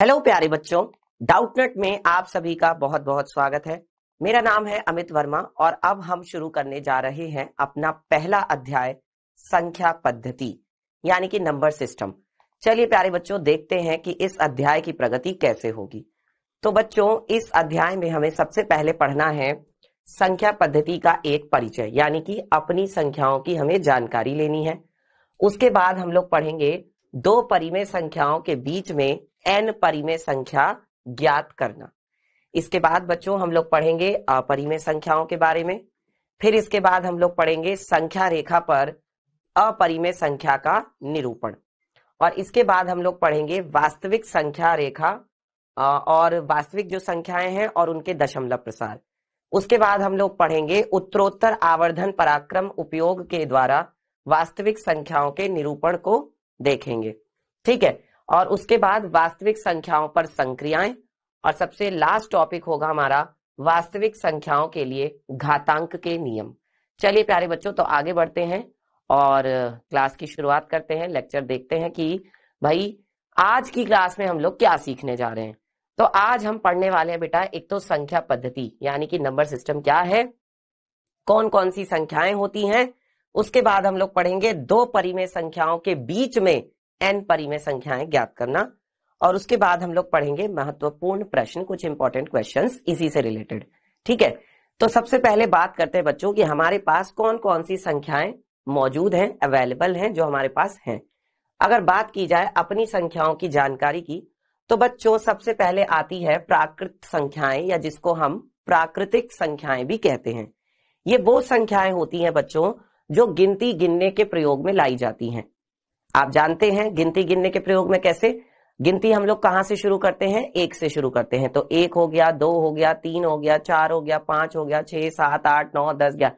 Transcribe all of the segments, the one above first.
hello प्यारे बच्चों Doubtnut में आप सभी का बहुत बहुत स्वागत है मेरा नाम है अमित वर्मा और अब हम शुरू करने जा रहे हैं अपना पहला अध्याय संख्या पद्धति यानी कि नंबर सिस्टम चलिए प्यारे बच्चों देखते हैं कि इस अध्याय की प्रगति कैसे होगी तो बच्चों इस अध्याय में हमें सबसे पहले पढ़ना है संख्या पद्धति का एक परिचय यानी कि अपनी संख्याओं की हमें जानकारी लेनी है उसके बाद हम लोग पढ़ेंगे दो परिमेय संख्याओं के बीच में एन परिमेय संख्या ज्ञात करना इसके बाद बच्चों हम लोग पढ़ेंगे अपरिमेय संख्याओं के बारे में फिर इसके बाद हम लोग पढ़ेंगे संख्या रेखा पर अपरिमेय संख्या का निरूपण और इसके बाद हम लोग पढ़ेंगे वास्तविक संख्या रेखा और वास्तविक जो संख्याएं हैं और उनके दशमलव प्रसार उसके बाद हम लोग पढ़ेंगे उत्तरोत्तर आवर्धन पराक्रम उपयोग के द्वारा वास्तविक संख्याओं के निरूपण को देखेंगे ठीक है और उसके बाद वास्तविक संख्याओं पर संक्रियाएं और सबसे लास्ट टॉपिक होगा हमारा वास्तविक संख्याओं के लिए घातांक के नियम चलिए प्यारे बच्चों तो आगे बढ़ते हैं और क्लास की शुरुआत करते हैं लेक्चर देखते हैं कि भाई आज की क्लास में हम लोग क्या सीखने जा रहे हैं तो आज हम पढ़ने वाले हैं बेटा एक तो संख्या पद्धति यानी कि नंबर सिस्टम क्या है कौन कौन सी संख्याएं होती हैं उसके बाद हम लोग पढ़ेंगे दो परिमेय संख्याओं के बीच में एन परिमेय संख्याएं ज्ञात करना और उसके बाद हम लोग पढ़ेंगे महत्वपूर्ण प्रश्न कुछ इंपॉर्टेंट क्वेश्चन इसी से रिलेटेड ठीक है तो सबसे पहले बात करते हैं बच्चों की हमारे पास कौन कौन सी संख्याएं मौजूद हैं अवेलेबल हैं जो हमारे पास हैं अगर बात की जाए अपनी संख्याओं की जानकारी की तो बच्चों सबसे पहले आती है प्राकृत संख्याएं या जिसको हम प्राकृतिक संख्याएं भी कहते हैं ये वो संख्याएं होती हैं बच्चों जो गिनती गिनने के प्रयोग में लाई जाती हैं आप जानते हैं गिनती गिनने के प्रयोग में कैसे गिनती हम लोग कहां से शुरू करते हैं एक से शुरू करते हैं तो एक हो गया दो हो गया तीन हो गया चार हो गया पांच हो गया छह सात आठ नौ दस ग्यारह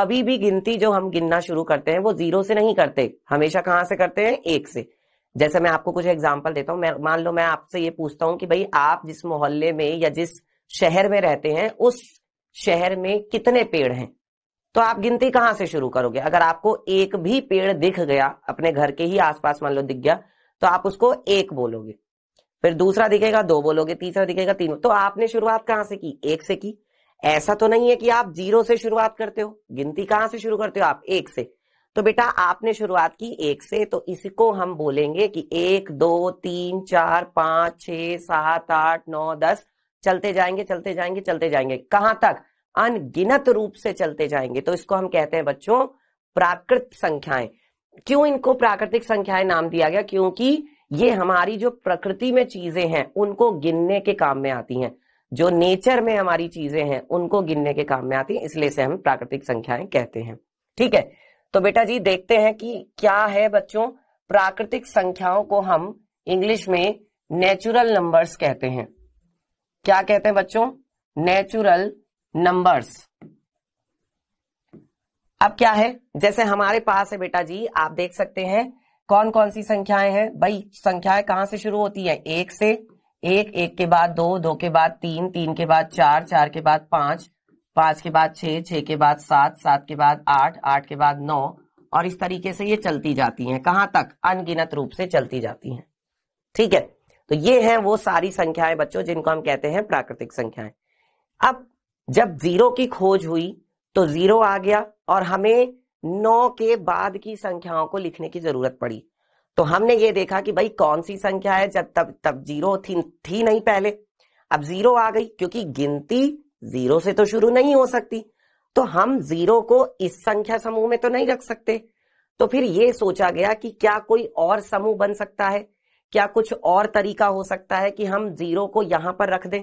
कभी भी गिनती जो हम गिनना शुरू करते हैं वो जीरो से नहीं करते हमेशा कहां से करते हैं एक से जैसे मैं आपको कुछ एग्जाम्पल देता हूं मैं मान लो मैं आपसे ये पूछता हूं कि भाई आप जिस मोहल्ले में या जिस शहर में रहते हैं उस शहर में कितने पेड़ हैं तो आप गिनती कहां से शुरू करोगे अगर आपको एक भी पेड़ दिख गया अपने घर के ही आसपास मान लो दिख गया तो आप उसको एक बोलोगे फिर दूसरा दिखेगा दो बोलोगे तीसरा दिखेगा तीन तो आपने शुरुआत कहां से की एक से की ऐसा तो नहीं है कि आप जीरो से शुरुआत करते हो गिनती कहां से शुरू करते हो आप एक से तो बेटा आपने शुरुआत की एक से तो इसको हम बोलेंगे कि एक दो तीन चार पांच छ सात आठ नौ दस चलते जाएंगे चलते जाएंगे चलते जाएंगे कहां तक अनगिनत रूप से चलते जाएंगे तो इसको हम कहते हैं बच्चों प्राकृत संख्याएं क्यों इनको प्राकृतिक संख्याएं नाम दिया गया क्योंकि ये हमारी जो प्रकृति में चीजें हैं उनको गिनने के काम में आती हैं जो नेचर में हमारी चीजें हैं उनको गिनने के काम में आती हैं इसलिए से हम प्राकृतिक संख्याएं कहते हैं ठीक है तो बेटा जी देखते हैं कि क्या है बच्चों प्राकृतिक संख्याओं को हम इंग्लिश में नेचुरल नंबर्स कहते हैं क्या कहते हैं बच्चों नेचुरल नंबर्स अब क्या है जैसे हमारे पास है बेटा जी आप देख सकते हैं कौन कौन सी संख्याएं हैं भाई संख्याएं कहां से शुरू होती है एक से एक एक के बाद दो दो के बाद तीन तीन के बाद चार चार के बाद पांच पांच के बाद छह छह के बाद सात सात के बाद आठ आठ के बाद नौ और इस तरीके से ये चलती जाती हैं कहां तक अनगिनत रूप से चलती जाती हैं ठीक है तो ये हैं वो सारी संख्याएं बच्चों जिनको हम कहते हैं प्राकृतिक संख्याएं अब जब जीरो की खोज हुई तो जीरो आ गया और हमें नौ के बाद की संख्याओं को लिखने की जरूरत पड़ी तो हमने ये देखा कि भाई कौन सी संख्या है जब तब तब जीरो थी थी नहीं पहले अब जीरो आ गई क्योंकि गिनती जीरो से तो शुरू नहीं हो सकती तो हम जीरो को इस संख्या समूह में तो नहीं रख सकते तो फिर ये सोचा गया कि क्या कोई और समूह बन सकता है क्या कुछ और तरीका हो सकता है कि हम जीरो को यहां पर रख दें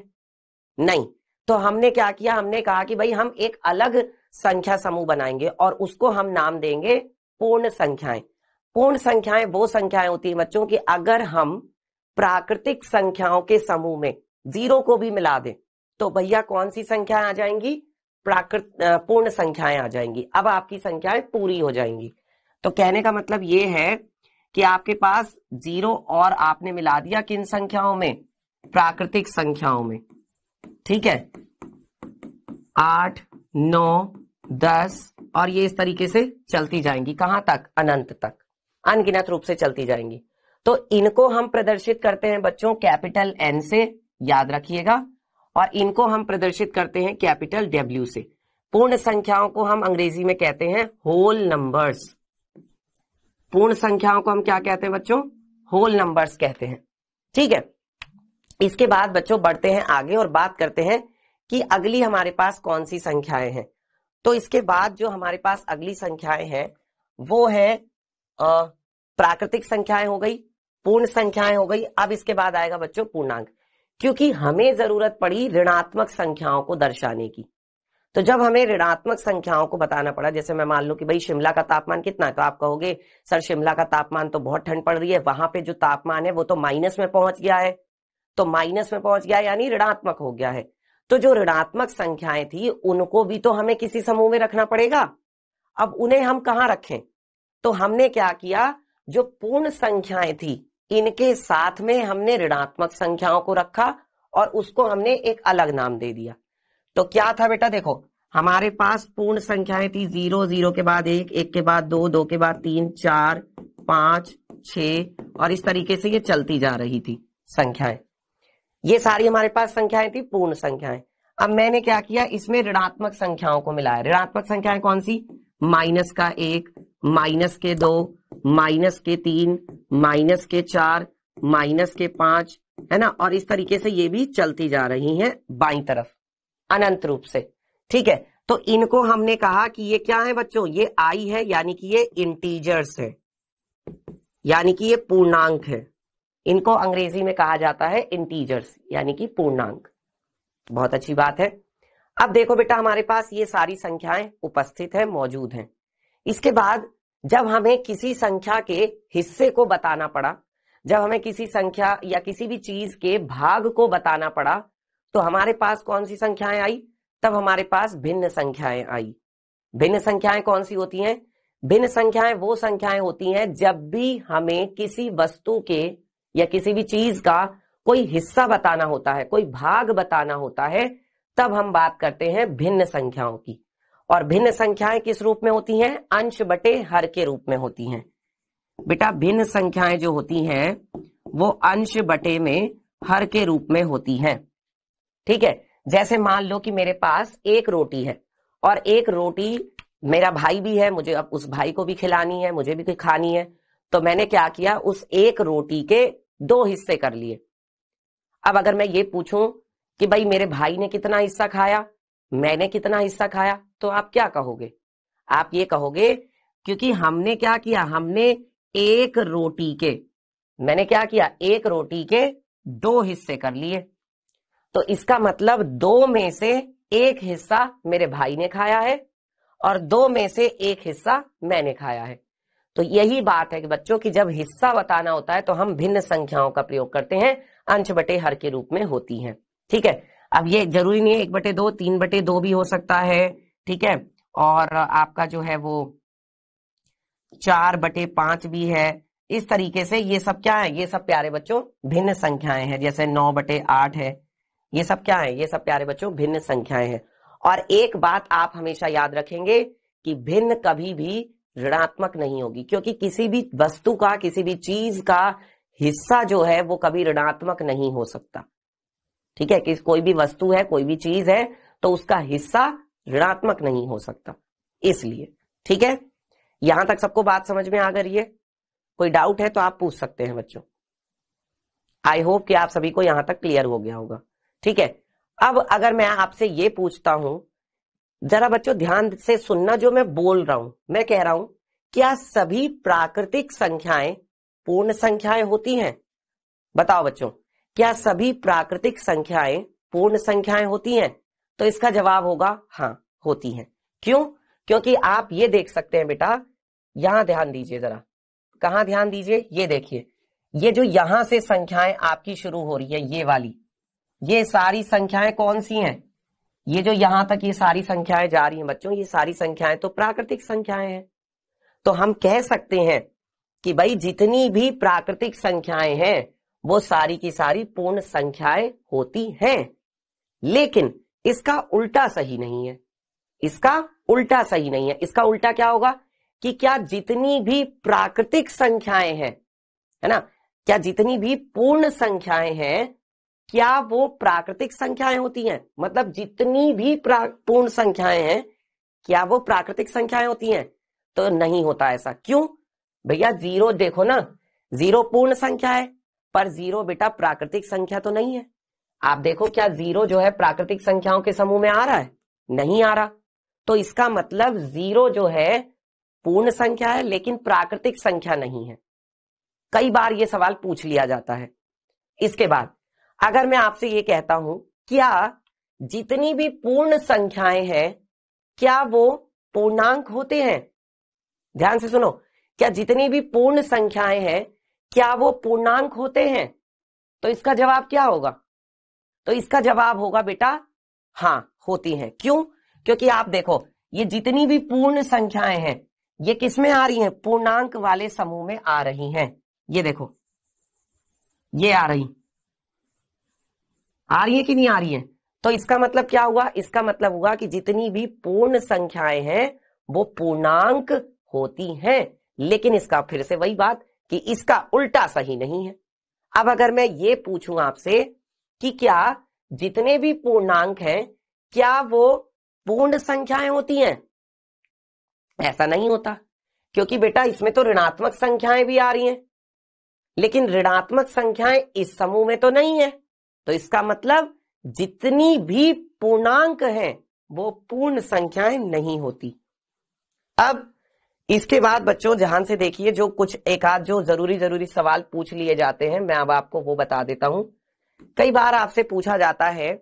नहीं तो हमने क्या किया हमने कहा कि भाई हम एक अलग संख्या समूह बनाएंगे और उसको हम नाम देंगे पूर्ण संख्याएं पूर्ण संख्याएं वो संख्याएं होती है बच्चों की अगर हम प्राकृतिक संख्याओं के समूह में जीरो को भी मिला दें तो भैया कौन सी संख्याएं आ जाएंगी प्राकृत पूर्ण संख्याएं आ जाएंगी अब आपकी संख्याएं पूरी हो जाएंगी तो कहने का मतलब ये है कि आपके पास जीरो और आपने मिला दिया किन संख्याओं में प्राकृतिक संख्याओं में ठीक है आठ नौ दस और ये इस तरीके से चलती जाएंगी कहां तक अनंत तक अनगिनत रूप से चलती जाएंगी तो इनको हम प्रदर्शित करते हैं बच्चों कैपिटल एन से याद रखिएगा और इनको हम प्रदर्शित करते हैं कैपिटल डब्ल्यू से पूर्ण संख्याओं को हम अंग्रेजी में कहते हैं होल नंबर्स पूर्ण संख्याओं को हम क्या कहते हैं बच्चों होल नंबर्स कहते हैं ठीक है इसके बाद बच्चों बढ़ते हैं आगे और बात करते हैं कि अगली हमारे पास कौन सी संख्याएं हैं तो इसके बाद जो हमारे पास अगली संख्याएं हैं वो है प्राकृतिक संख्याएं हो गई पूर्ण संख्याएं हो गई अब इसके बाद आएगा बच्चों पूर्णांक क्योंकि हमें जरूरत पड़ी ऋणात्मक संख्याओं को दर्शाने की तो जब हमें ऋणात्मक संख्याओं को बताना पड़ा जैसे मैं मान लू कि भाई शिमला का तापमान कितना है तो आप कहोगे सर शिमला का तापमान तो बहुत ठंड पड़ रही है वहां पे जो तापमान है वो तो माइनस में पहुंच गया है तो माइनस में पहुंच गया यानी ऋणात्मक हो गया है तो जो ऋणात्मक संख्याएं थी उनको भी तो हमें किसी समूह में रखना पड़ेगा अब उन्हें हम कहा रखें तो हमने क्या किया जो पूर्ण संख्याएं थी इनके साथ में हमने ऋणात्मक संख्याओं को रखा और उसको हमने एक अलग नाम दे दिया तो क्या था बेटा देखो हमारे पास पूर्ण संख्याएं थी जीरो जीरो के बाद एक एक के बाद दो दो के बाद तीन चार पांच छ और इस तरीके से ये चलती जा रही थी संख्याएं ये सारी हमारे पास संख्याएं थी पूर्ण संख्याएं अब मैंने क्या किया इसमें ऋणात्मक संख्याओं को मिलाया ऋणात्मक संख्याएं कौन सी माइनस का एक माइनस के दो माइनस के तीन माइनस के चार माइनस के पांच है ना और इस तरीके से ये भी चलती जा रही हैं बाई तरफ अनंत रूप से ठीक है तो इनको हमने कहा कि ये क्या है बच्चों ये आई है यानी कि ये इंटीजर्स है यानी कि ये पूर्णांक है इनको अंग्रेजी में कहा जाता है इंटीजर्स यानी कि पूर्णांक बहुत अच्छी बात है अब देखो बेटा हमारे पास ये सारी संख्याएं उपस्थित है मौजूद हैं इसके बाद जब हमें किसी संख्या के हिस्से को बताना पड़ा जब हमें किसी संख्या या किसी भी चीज के भाग को बताना पड़ा तो हमारे पास कौन सी संख्याएं आई तब हमारे पास भिन्न संख्याएं आई भिन्न संख्याएं कौन सी होती हैं भिन्न संख्याएं वो संख्याएं होती हैं जब भी हमें किसी वस्तु के या किसी भी चीज का कोई हिस्सा बताना होता है कोई भाग बताना होता है तब हम बात करते हैं भिन्न संख्याओं की और भिन्न संख्याएं किस रूप में होती हैं अंश बटे हर के रूप में होती हैं बेटा भिन्न संख्याएं जो होती हैं वो अंश बटे में हर के रूप में होती हैं ठीक है जैसे मान लो कि मेरे पास एक रोटी है और एक रोटी मेरा भाई भी है मुझे अब उस भाई को भी खिलानी है मुझे भी खानी है तो मैंने क्या किया उस एक रोटी के दो हिस्से कर लिए अब अगर मैं ये पूछूं कि भाई मेरे भाई ने कितना हिस्सा खाया मैंने कितना हिस्सा खाया तो आप क्या कहोगे आप ये कहोगे क्योंकि हमने क्या किया हमने एक रोटी के मैंने क्या किया एक रोटी के दो हिस्से कर लिए तो इसका मतलब दो में से एक हिस्सा मेरे भाई ने खाया है और दो में से एक हिस्सा मैंने खाया है तो यही बात है कि बच्चों की जब हिस्सा बताना होता है तो हम भिन्न संख्याओं का प्रयोग करते हैं अंश बटे हर के रूप में होती है ठीक है अब ये जरूरी नहीं है एक बटे दो तीन बटे दो भी हो सकता है ठीक है और आपका जो है वो चार बटे पांच भी है इस तरीके से ये सब क्या है ये सब प्यारे बच्चों भिन्न संख्याएं हैं जैसे नौ बटे आठ है ये सब क्या है ये सब प्यारे बच्चों भिन्न संख्याएं हैं और एक बात आप हमेशा याद रखेंगे कि भिन्न कभी भी ऋणात्मक नहीं होगी क्योंकि किसी भी वस्तु का किसी भी चीज का हिस्सा जो है वो कभी ऋणात्मक नहीं हो सकता ठीक है कि कोई भी वस्तु है कोई भी चीज है तो उसका हिस्सा ऋणात्मक नहीं हो सकता इसलिए ठीक है यहां तक सबको बात समझ में आ गई है कोई डाउट है तो आप पूछ सकते हैं बच्चों आई होप कि आप सभी को यहां तक क्लियर हो गया होगा ठीक है अब अगर मैं आपसे ये पूछता हूं जरा बच्चों ध्यान से सुनना जो मैं बोल रहा हूं मैं कह रहा हूं क्या सभी प्राकृतिक संख्याएं पूर्ण संख्याएं होती हैं बताओ बच्चों क्या सभी प्राकृतिक संख्याएं पूर्ण संख्याएं होती हैं तो इसका जवाब होगा हाँ होती हैं क्यों क्योंकि आप ये देख सकते हैं बेटा यहां ध्यान दीजिए जरा कहा ध्यान दीजिए ये देखिए ये जो यहां से संख्याएं आपकी शुरू हो रही है ये वाली ये सारी संख्याएं कौन सी हैं ये जो यहां तक ये सारी संख्याएं जा रही हैं बच्चों ये सारी संख्याएं तो प्राकृतिक संख्याएं हैं तो हम कह सकते हैं कि भाई जितनी भी प्राकृतिक संख्याएं हैं वो सारी की सारी पूर्ण संख्याएं होती हैं लेकिन इसका उल्टा सही नहीं है इसका उल्टा सही नहीं है इसका उल्टा क्या होगा कि क्या जितनी भी प्राकृतिक संख्याएं हैं है ना क्या जितनी भी पूर्ण संख्याएं हैं क्या वो प्राकृतिक संख्याएं होती हैं मतलब जितनी भी पूर्ण संख्याएं हैं क्या वो प्राकृतिक संख्याएं होती हैं तो नहीं होता ऐसा क्यों भैया जीरो देखो ना जीरो पूर्ण संख्या है पर जीरो बेटा प्राकृतिक संख्या तो नहीं है आप देखो क्या जीरो जो है प्राकृतिक संख्याओं के समूह में आ रहा है नहीं आ रहा तो इसका मतलब जीरो जो है पूर्ण संख्या है लेकिन प्राकृतिक संख्या नहीं है कई बार ये सवाल पूछ लिया जाता है इसके बाद अगर मैं आपसे ये कहता हूं क्या जितनी भी पूर्ण संख्याएं हैं क्या वो पूर्णांक होते हैं ध्यान से सुनो क्या जितनी भी पूर्ण संख्याएं हैं क्या वो पूर्णांक होते हैं तो इसका जवाब क्या होगा तो इसका जवाब होगा बेटा हाँ होती हैं क्यों क्योंकि आप देखो ये जितनी भी पूर्ण संख्याएं हैं ये किसमें आ रही हैं पूर्णांक वाले समूह में आ रही हैं ये देखो ये आ रही आ रही है कि नहीं आ रही है तो इसका मतलब क्या हुआ इसका मतलब हुआ कि जितनी भी पूर्ण संख्याएं हैं वो पूर्णांक होती हैं लेकिन इसका फिर से वही बात कि इसका उल्टा सही नहीं है अब अगर मैं ये पूछूं आपसे कि क्या जितने भी पूर्णांक हैं क्या वो पूर्ण संख्याएं होती हैं ऐसा नहीं होता क्योंकि बेटा इसमें तो ऋणात्मक संख्याएं भी आ रही हैं लेकिन ऋणात्मक संख्याएं इस समूह में तो नहीं है तो इसका मतलब जितनी भी पूर्णांक हैं वो पूर्ण संख्याएं नहीं होती अब इसके बाद बच्चों ध्यान से देखिए जो कुछ एक आध जो जरूरी जरूरी सवाल पूछ लिए जाते हैं मैं अब आपको वो बता देता हूं कई बार आपसे पूछा जाता है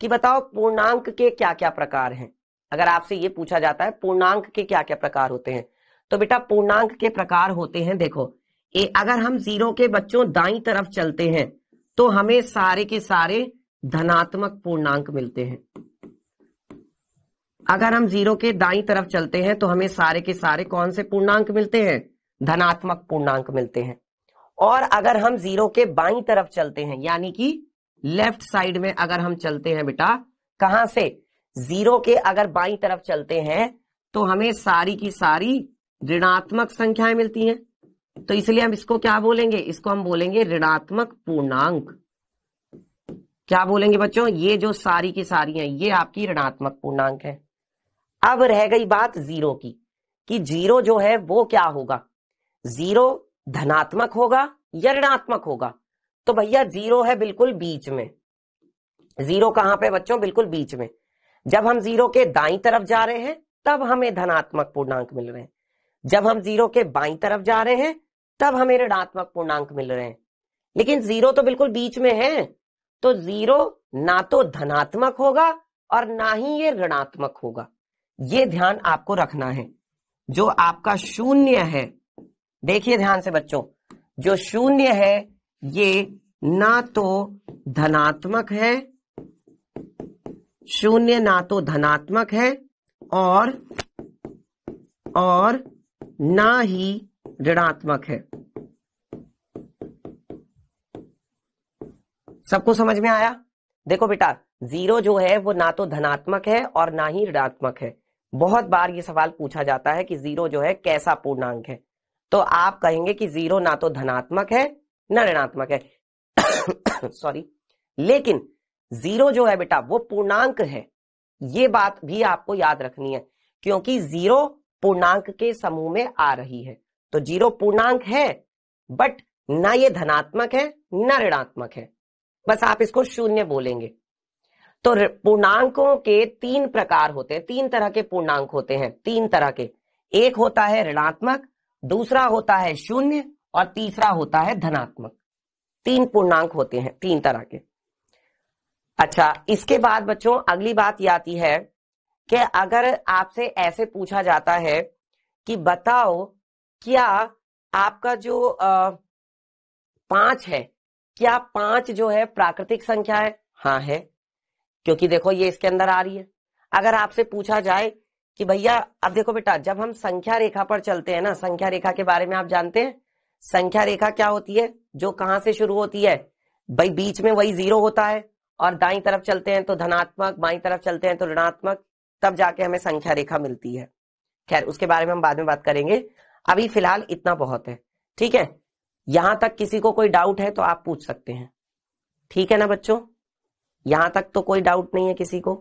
कि बताओ पूर्णांक के क्या क्या प्रकार हैं अगर आपसे ये पूछा जाता है पूर्णांक के क्या क्या प्रकार होते हैं तो बेटा पूर्णांक के प्रकार होते हैं देखो ए, अगर हम जीरो के बच्चों दाई तरफ चलते हैं तो हमें सारे के सारे धनात्मक पूर्णांक मिलते हैं अगर हम जीरो के दाई तरफ चलते हैं तो हमें सारे के सारे कौन से पूर्णांक मिलते हैं धनात्मक पूर्णांक मिलते हैं और अगर हम जीरो के बाई तरफ चलते हैं यानी कि लेफ्ट साइड में अगर हम चलते हैं बेटा कहां से जीरो के अगर बाई तरफ चलते हैं तो हमें सारी की सारी ऋणात्मक संख्याएं मिलती हैं तो इसलिए हम इसको क्या बोलेंगे इसको हम बोलेंगे ऋणात्मक पूर्णांक क्या बोलेंगे बच्चों ये जो सारी की सारी है ये आपकी ऋणात्मक पूर्णांक है अब रह गई बात जीरो की कि जीरो जो है वो क्या होगा जीरो धनात्मक होगा या ऋणात्मक होगा तो भैया जीरो है बिल्कुल बीच में जीरो कहां पे बच्चों बिल्कुल बीच में जब हम जीरो के दाई तरफ जा रहे हैं तब हमें धनात्मक पूर्णांक मिल रहे हैं जब हम जीरो के बाई तरफ जा रहे हैं तब हमें ऋणात्मक पूर्णांक मिल रहे हैं लेकिन जीरो तो बिल्कुल बीच में है तो जीरो ना तो धनात्मक होगा और ना ही ये ऋणात्मक होगा ये ध्यान आपको रखना है जो आपका शून्य है देखिए ध्यान से बच्चों जो शून्य है ये ना तो धनात्मक है शून्य ना तो धनात्मक है और और ना ही ऋणात्मक है सबको समझ में आया देखो बेटा जीरो जो है वो ना तो धनात्मक है और ना ही ऋणात्मक है बहुत बार ये सवाल पूछा जाता है कि जीरो जो है कैसा पूर्णांक है तो आप कहेंगे कि जीरो ना तो धनात्मक है ना ऋणात्मक है सॉरी लेकिन जीरो जो है बेटा वो पूर्णांक है ये बात भी आपको याद रखनी है क्योंकि जीरो पूर्णांक के समूह में आ रही है तो जीरो पूर्णांक है बट ना ये धनात्मक है ना ऋणात्मक है बस आप इसको शून्य बोलेंगे तो पूर्णांकों के तीन प्रकार होते हैं तीन तरह के पूर्णांक होते हैं तीन तरह के एक होता है ऋणात्मक दूसरा होता है शून्य और तीसरा होता है धनात्मक तीन पूर्णांक होते हैं तीन तरह के अच्छा इसके बाद बच्चों अगली बात ये आती है कि अगर आपसे ऐसे पूछा जाता है कि बताओ क्या आपका जो पांच है क्या पांच जो है प्राकृतिक संख्या है हाँ है क्योंकि देखो ये इसके अंदर आ रही है अगर आपसे पूछा जाए कि भैया अब देखो बेटा जब हम संख्या रेखा पर चलते हैं ना संख्या रेखा के बारे में आप जानते हैं संख्या रेखा क्या होती है जो कहां से शुरू होती है भाई बीच में वही जीरो होता है और दाई तरफ चलते हैं तो धनात्मक बाई तरफ चलते हैं तो ऋणात्मक तब जाके हमें संख्या रेखा मिलती है खैर उसके बारे में हम बाद में बात करेंगे अभी फिलहाल इतना बहुत है ठीक है यहां तक किसी को कोई डाउट है तो आप पूछ सकते हैं ठीक है ना बच्चों यहां तक तो कोई डाउट नहीं है किसी को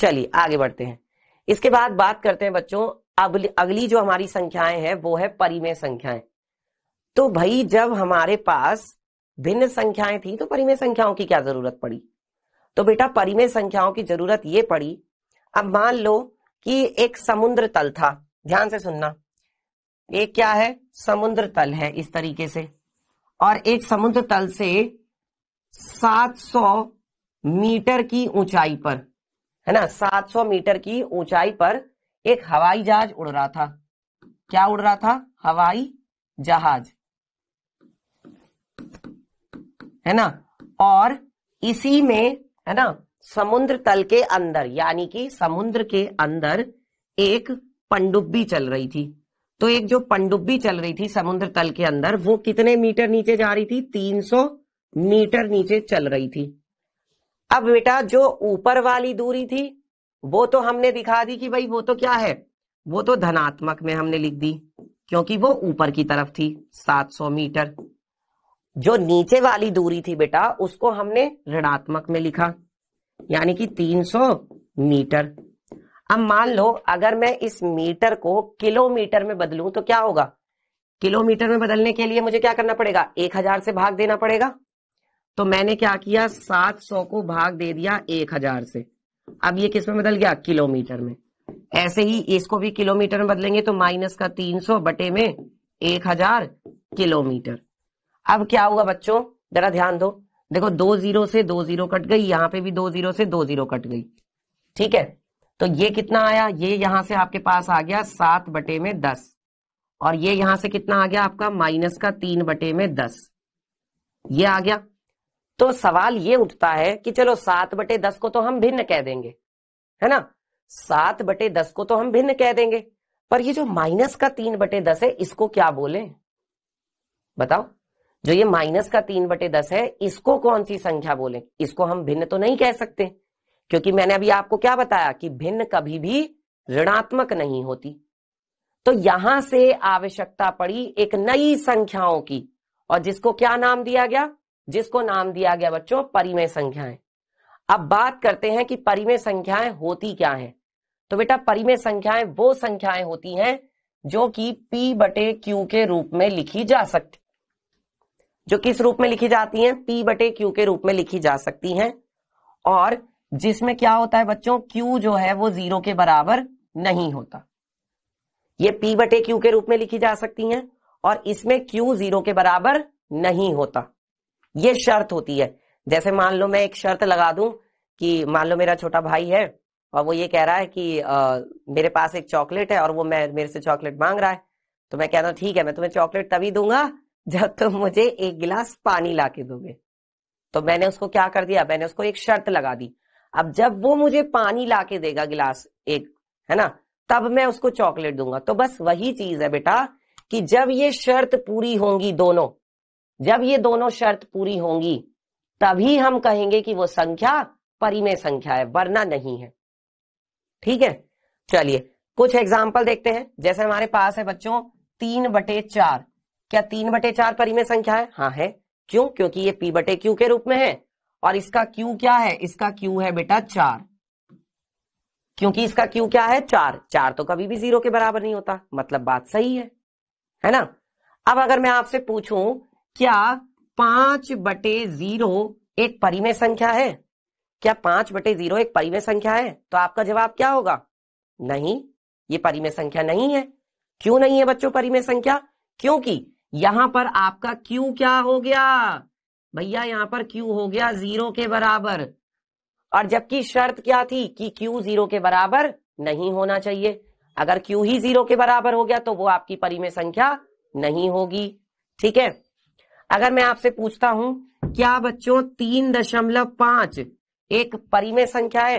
चलिए आगे बढ़ते हैं इसके बाद बात करते हैं बच्चों अगली, अगली जो हमारी संख्याएं हैं वो है परिमेय संख्याएं तो भाई जब हमारे पास भिन्न संख्याएं थी तो परिमेय संख्याओं की क्या जरूरत पड़ी तो बेटा परिमेय संख्याओं की जरूरत ये पड़ी अब मान लो कि एक समुद्र तल था ध्यान से सुनना एक क्या है समुद्र तल है इस तरीके से और एक समुद्र तल से 700 मीटर की ऊंचाई पर है ना 700 मीटर की ऊंचाई पर एक हवाई जहाज उड़ रहा था क्या उड़ रहा था हवाई जहाज है ना और इसी में है ना समुद्र तल के अंदर यानी कि समुद्र के अंदर एक पंडुब्बी चल रही थी तो एक जो पंडुब्बी चल रही थी समुद्र तल के अंदर वो कितने मीटर नीचे जा रही थी 300 मीटर नीचे चल रही थी अब बेटा जो ऊपर वाली दूरी थी वो तो हमने दिखा दी कि भाई वो तो क्या है वो तो धनात्मक में हमने लिख दी क्योंकि वो ऊपर की तरफ थी 700 मीटर जो नीचे वाली दूरी थी बेटा उसको हमने ऋणात्मक में लिखा यानी कि 300 मीटर अब मान लो अगर मैं इस मीटर को किलोमीटर में बदलू तो क्या होगा किलोमीटर में बदलने के लिए मुझे क्या करना पड़ेगा एक हजार से भाग देना पड़ेगा तो मैंने क्या किया सात सौ को भाग दे दिया एक हजार से अब ये किस में बदल गया किलोमीटर में ऐसे ही इसको भी किलोमीटर में बदलेंगे तो माइनस का तीन सौ बटे में एक हजार किलोमीटर अब क्या हुआ बच्चों जरा ध्यान दो देखो दो जीरो से दो जीरो कट गई यहां पे भी दो जीरो से दो जीरो कट गई ठीक है तो ये कितना आया ये यहां से आपके पास आ गया सात बटे में दस और ये यहां से कितना आ गया आपका माइनस का तीन बटे में दस ये आ गया तो सवाल ये उठता है कि चलो सात बटे दस को तो हम भिन्न कह देंगे है ना सात बटे दस को तो हम भिन्न कह देंगे पर ये जो माइनस का तीन बटे दस है इसको क्या बोले बताओ जो ये माइनस का तीन बटे दस है इसको कौन सी संख्या बोले इसको हम भिन्न तो नहीं कह सकते क्योंकि मैंने अभी आपको क्या बताया कि भिन्न कभी भी ऋणात्मक नहीं होती तो यहां से आवश्यकता पड़ी एक नई संख्याओं की और जिसको क्या नाम दिया गया जिसको नाम दिया गया बच्चों परिमेय संख्याएं अब बात करते हैं कि परिमेय संख्याएं होती क्या हैं तो बेटा परिमेय संख्याएं वो संख्याएं होती हैं जो कि p बटे क्यू के रूप में लिखी जा सकती जो किस रूप में लिखी जाती हैं p बटे क्यू के रूप में लिखी जा सकती हैं और जिसमें क्या होता है बच्चों क्यू जो है वो जीरो के बराबर नहीं होता ये पी बटे क्यू के रूप में लिखी जा सकती हैं और इसमें क्यू जीरो के बराबर नहीं होता ये शर्त होती है जैसे मान लो मैं एक शर्त लगा दूं कि मान लो मेरा छोटा भाई है और वो ये कह रहा है कि आ, मेरे पास एक चॉकलेट है और वो मैं मेरे से चॉकलेट मांग रहा है तो मैं कह रहा ठीक है मैं तुम्हें चॉकलेट तभी दूंगा जब तुम मुझे एक गिलास पानी ला के दोगे तो मैंने उसको क्या कर दिया मैंने उसको एक शर्त लगा दी अब जब वो मुझे पानी ला के देगा गिलास एक है ना तब मैं उसको चॉकलेट दूंगा तो बस वही चीज है बेटा कि जब ये शर्त पूरी होंगी दोनों जब ये दोनों शर्त पूरी होंगी तभी हम कहेंगे कि वो संख्या परिमेय संख्या है वरना नहीं है ठीक है चलिए कुछ एग्जाम्पल देखते हैं जैसे हमारे पास है बच्चों तीन बटे चार क्या तीन बटे चार परिमेय संख्या है हाँ है क्यों क्योंकि ये पी बटे क्यू के रूप में है और इसका क्यू क्या है इसका क्यू है बेटा चार क्योंकि इसका क्यू क्या है चार चार तो कभी भी जीरो के बराबर नहीं होता मतलब बात सही है है ना अब अगर मैं आपसे पूछूं क्या पांच बटे जीरो एक परिमेय संख्या है क्या पांच बटे जीरो एक परिमेय संख्या है तो आपका जवाब क्या होगा नहीं ये परिमेय संख्या नहीं है क्यों नहीं है बच्चों परिमेय संख्या क्योंकि यहां पर आपका क्यू क्या हो गया भैया यहाँ पर क्यू हो गया जीरो के बराबर और जबकि शर्त क्या थी कि क्यू जीरो के बराबर नहीं होना चाहिए अगर क्यू ही जीरो के बराबर हो गया तो वो आपकी परिमेय संख्या नहीं होगी ठीक है अगर मैं आपसे पूछता हूं क्या बच्चों तीन दशमलव पांच एक परिमेय संख्या है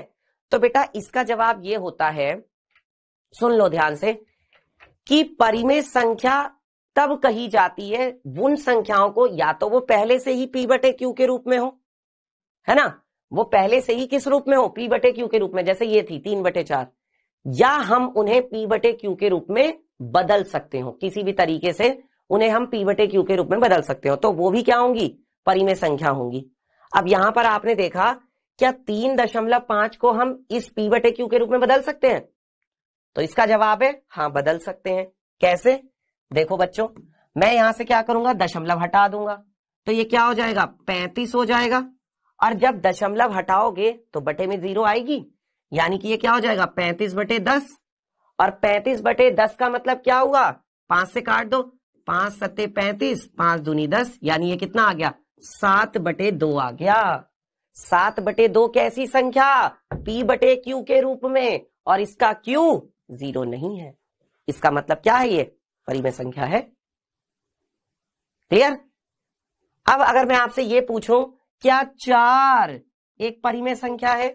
तो बेटा इसका जवाब ये होता है सुन लो ध्यान से कि परिमेय संख्या तब कही जाती है उन संख्याओं को या तो वो पहले से ही पी बटे क्यू के रूप में हो है ना वो पहले से ही किस रूप में हो पी बटे क्यू के रूप में जैसे ये थी तीन बटे चार या हम उन्हें पी बटे क्यू के रूप में बदल सकते हो किसी भी तरीके से उन्हें हम पी बटे क्यू के रूप में बदल सकते हो तो वो भी क्या होंगी परिमेय संख्या होंगी अब यहां पर आपने देखा क्या तीन दशमलव पांच को हम इस पी बटे क्यू के रूप में बदल सकते हैं तो इसका जवाब है हाँ बदल सकते हैं कैसे देखो बच्चों मैं यहां से क्या करूंगा दशमलव हटा दूंगा तो ये क्या हो जाएगा पैंतीस हो जाएगा और जब दशमलव हटाओगे तो बटे में जीरो आएगी यानी कि ये क्या हो जाएगा पैंतीस बटे दस और पैंतीस बटे दस का मतलब क्या हुआ पांच से काट दो पांच सत्ते पैंतीस पांच दूनी दस यानी ये कितना आ गया सात बटे दो आ गया सात बटे दो कैसी संख्या पी बटे क्यू के रूप में और इसका क्यू जीरो नहीं है इसका मतलब क्या है ये परिमय संख्या है क्लियर अब अगर मैं आपसे ये पूछूं क्या चार एक परिमय संख्या है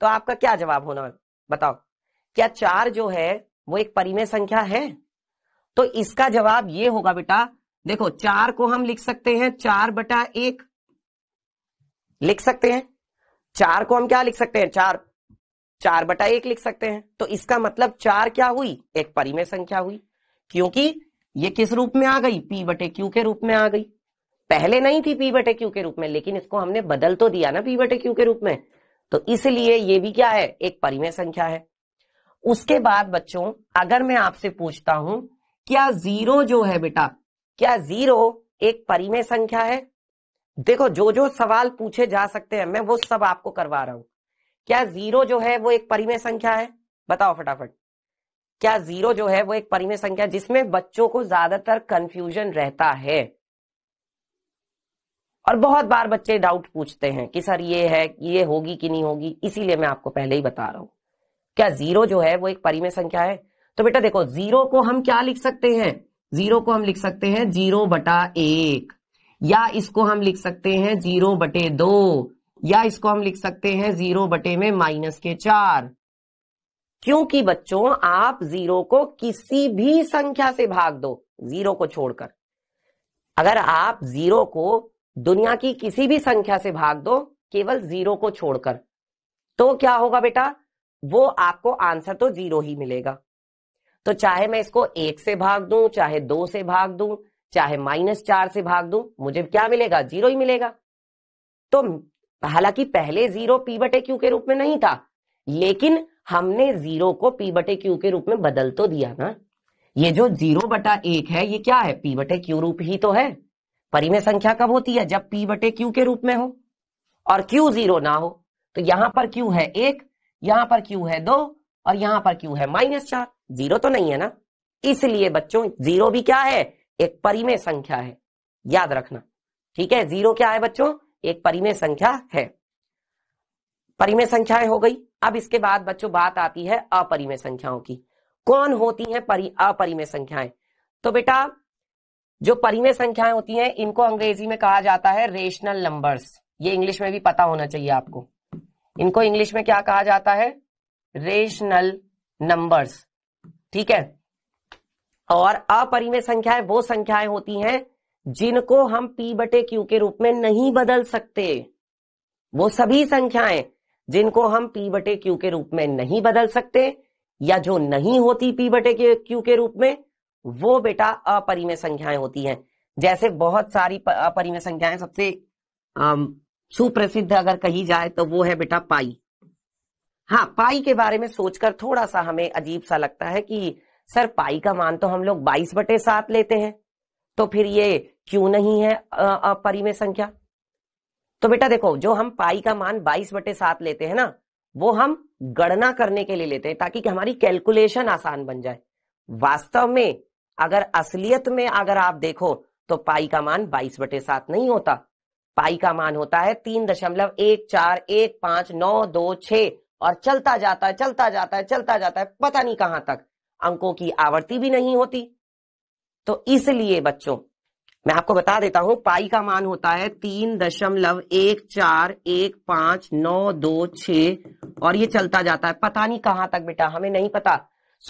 तो आपका क्या जवाब होना बताओ क्या चार जो है वो एक परिमय संख्या है तो इसका जवाब ये होगा बेटा देखो चार को हम लिख सकते हैं चार बटा एक लिख सकते हैं चार को हम क्या लिख सकते हैं चार चार बटा एक लिख सकते हैं तो इसका मतलब चार क्या हुई एक परिमय संख्या हुई क्योंकि ये किस रूप में आ गई पी बटे क्यू के रूप में आ गई पहले नहीं थी पी बटे क्यू के रूप में लेकिन इसको हमने बदल तो दिया ना पी बटे क्यू के रूप में तो इसलिए ये भी क्या है एक परिमेय संख्या है उसके बाद बच्चों अगर मैं आपसे पूछता हूं क्या जीरो जो है बेटा क्या जीरो एक परिमेय संख्या है देखो जो जो सवाल पूछे जा सकते हैं मैं वो सब आपको करवा रहा हूं क्या जीरो जो है वो एक परिमेय संख्या है बताओ फटाफट क्या जीरो जो है वो एक परिमेय संख्या जिसमें बच्चों को ज्यादातर कंफ्यूजन रहता है और बहुत बार बच्चे डाउट पूछते हैं कि सर ये है ये होगी कि नहीं होगी इसीलिए मैं आपको पहले ही बता रहा हूं क्या जीरो जो है वो एक परिमेय संख्या है तो बेटा देखो जीरो को हम क्या लिख सकते हैं जीरो को हम लिख सकते हैं जीरो बटा एक या इसको हम लिख सकते हैं जीरो बटे दो या इसको हम लिख सकते हैं जीरो बटे में माइनस के चार क्योंकि बच्चों आप जीरो को किसी भी संख्या से भाग दो जीरो को छोड़कर अगर आप जीरो को दुनिया की किसी भी संख्या से भाग दो केवल जीरो को छोड़कर तो क्या होगा बेटा वो आपको आंसर तो जीरो ही मिलेगा तो चाहे मैं इसको एक से भाग दूं चाहे दो से भाग दूं चाहे माइनस चार से भाग दूं मुझे क्या मिलेगा जीरो ही मिलेगा तो हालांकि पहले जीरो पी बटे क्यू के रूप में नहीं था लेकिन हमने जीरो को पी बटे क्यू के रूप में बदल तो दिया ना ये जो जीरो बटा एक है ये क्या है पी बटे क्यू रूप ही तो है परिमेय संख्या कब होती है जब पी बटे क्यू के रूप में हो और क्यू जीरो ना हो तो यहां पर क्यू है एक यहां पर क्यू है दो और यहां पर क्यू है माइनस चार जीरो तो नहीं है ना इसलिए बच्चों जीरो भी क्या है एक परिमेय संख्या है याद रखना ठीक है जीरो क्या है बच्चों एक परिमेय संख्या है परिमेय संख्याएं हो गई अब इसके बाद बच्चों बात आती है अपरिमेय संख्याओं की कौन होती है परि अपरिमेय संख्याएं तो बेटा जो परिमेय संख्याएं होती हैं इनको अंग्रेजी में कहा जाता है रेशनल नंबर्स ये इंग्लिश में भी पता होना चाहिए आपको इनको इंग्लिश में क्या कहा जाता है रेशनल नंबर्स ठीक है और अपरिमेय संख्याएं वो संख्याएं होती हैं जिनको हम पी बटे क्यू के रूप में नहीं बदल सकते वो सभी संख्याएं जिनको हम पी बटे क्यू के रूप में नहीं बदल सकते या जो नहीं होती पी बटे क्यू के रूप में वो बेटा अपरिमेय संख्याएं होती हैं जैसे बहुत सारी अपरिमेय संख्याएं सबसे सुप्रसिद्ध अगर कही जाए तो वो है बेटा पाई हाँ पाई के बारे में सोचकर थोड़ा सा हमें अजीब सा लगता है कि सर पाई का मान तो हम लोग बाईस बटे सात लेते हैं तो फिर ये क्यों नहीं है अपरिमेय संख्या तो बेटा देखो जो हम पाई का मान बाईस बटे सात लेते हैं ना वो हम गणना करने के लिए लेते हैं ताकि कि हमारी कैलकुलेशन आसान बन जाए वास्तव में अगर असलियत में अगर आप देखो तो पाई का मान बाईस बटे सात नहीं होता पाई का मान होता है तीन दशमलव एक चार एक पांच नौ दो छ और चलता जाता है चलता जाता है चलता जाता है पता नहीं कहां तक अंकों की आवर्ती भी नहीं होती तो इसलिए बच्चों मैं आपको बता देता हूं पाई का मान होता है तीन दशमलव एक चार एक पांच नौ दो छ और ये चलता जाता है पता नहीं कहां तक बेटा हमें नहीं पता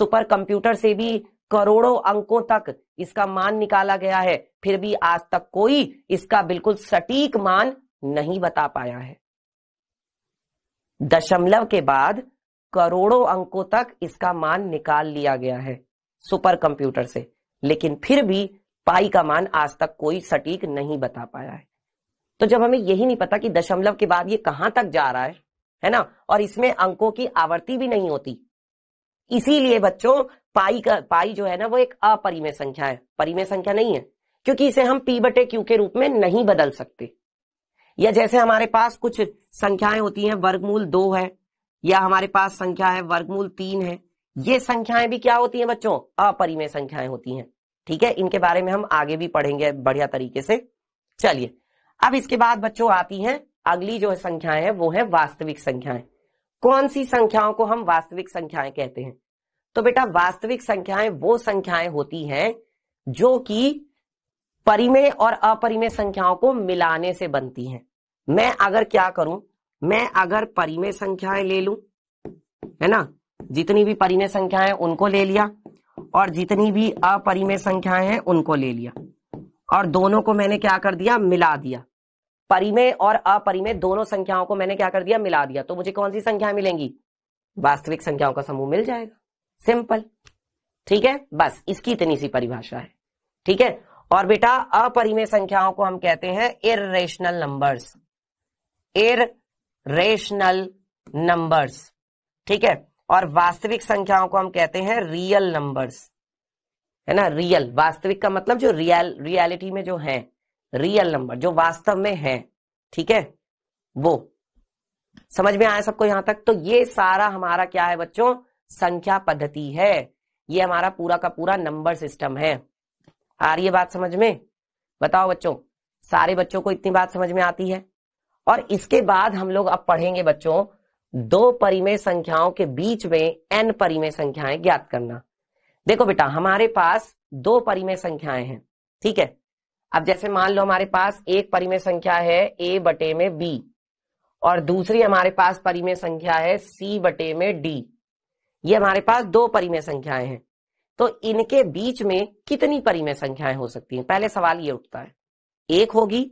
सुपर कंप्यूटर से भी करोड़ों अंकों तक इसका मान निकाला गया है फिर भी आज तक कोई इसका बिल्कुल सटीक मान नहीं बता पाया है दशमलव के बाद करोड़ों अंकों तक इसका मान निकाल लिया गया है सुपर कंप्यूटर से लेकिन फिर भी पाई का मान आज तक कोई सटीक नहीं बता पाया है तो जब हमें यही नहीं पता कि दशमलव के बाद ये कहां तक जा रहा है है ना और इसमें अंकों की आवर्ती भी नहीं होती इसीलिए बच्चों पाई का पाई जो है ना वो एक अपरिमय संख्या है परिमय संख्या नहीं है क्योंकि इसे हम पी बटे क्यू के रूप में नहीं बदल सकते या जैसे हमारे पास कुछ संख्याएं होती हैं वर्गमूल दो है या हमारे पास संख्या है वर्गमूल तीन है ये संख्याएं भी क्या होती हैं बच्चों अपरिमय संख्याएं होती हैं ठीक है इनके बारे में हम आगे भी पढ़ेंगे बढ़िया तरीके से चलिए अब इसके बाद बच्चों आती है अगली जो संख्याएं हैं वो है वास्तविक संख्याएं कौन सी संख्याओं को हम वास्तविक संख्याएं कहते हैं तो बेटा वास्तविक संख्याएं वो संख्याएं होती हैं जो कि परिमेय और अपरिमेय संख्याओं को मिलाने से बनती हैं मैं अगर क्या करूं मैं अगर परिमेय संख्याएं ले लूं है ना जितनी भी परिमेय संख्याएं उनको ले लिया और जितनी भी अपरिमेय संख्याएं हैं उनको ले लिया और दोनों को मैंने क्या कर दिया मिला दिया परिमेय और अपरिमेय दोनों संख्याओं को मैंने क्या कर दिया मिला दिया तो मुझे कौन सी संख्या मिलेंगी वास्तविक संख्याओं का समूह मिल जाएगा सिंपल ठीक है बस इसकी इतनी सी परिभाषा है ठीक है और बेटा अपरिमेय संख्याओं को हम कहते हैं इेशनल नंबर्स इेशनल नंबर्स ठीक है और वास्तविक संख्याओं को हम कहते हैं रियल नंबर्स है ना रियल वास्तविक का मतलब जो रियल रियलिटी में जो है रियल नंबर जो वास्तव में है ठीक है वो समझ में आया सबको यहां तक तो ये सारा हमारा क्या है बच्चों संख्या पद्धति है ये हमारा पूरा का पूरा नंबर सिस्टम है आ रही है बात समझ में बताओ बच्चों सारे बच्चों को इतनी बात समझ में आती है और इसके बाद हम लोग अब पढ़ेंगे बच्चों दो परिमेय संख्याओं के बीच में एन परिमेय संख्याएं ज्ञात करना देखो बेटा हमारे पास दो परिमेय संख्याएं हैं ठीक है अब जैसे मान लो हमारे पास एक परिमेय संख्या है ए बटे में बी और दूसरी हमारे पास परिमेय संख्या है सी बटे में डी ये हमारे पास दो परिमेय संख्याएं हैं तो इनके बीच में कितनी परिमेय संख्याएं हो सकती हैं पहले सवाल ये उठता है एक होगी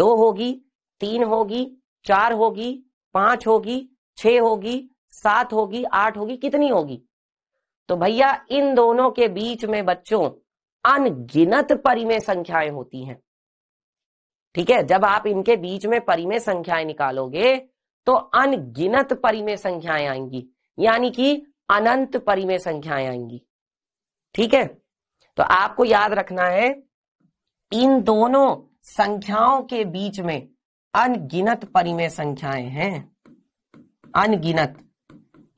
दो होगी तीन होगी चार होगी पांच होगी छ होगी सात होगी आठ होगी कितनी होगी तो भैया इन दोनों के बीच में बच्चों अनगिनत परिमेय संख्याएं होती हैं ठीक है जब आप इनके बीच में परिमेय संख्याएं निकालोगे तो अनगिनत परिमेय संख्याएं आएंगी यानी कि अनंत परिमेय संख्याएं आएंगी ठीक है तो आपको याद रखना है इन दोनों संख्याओं के बीच में अनगिनत परिमेय संख्याएं हैं अनगिनत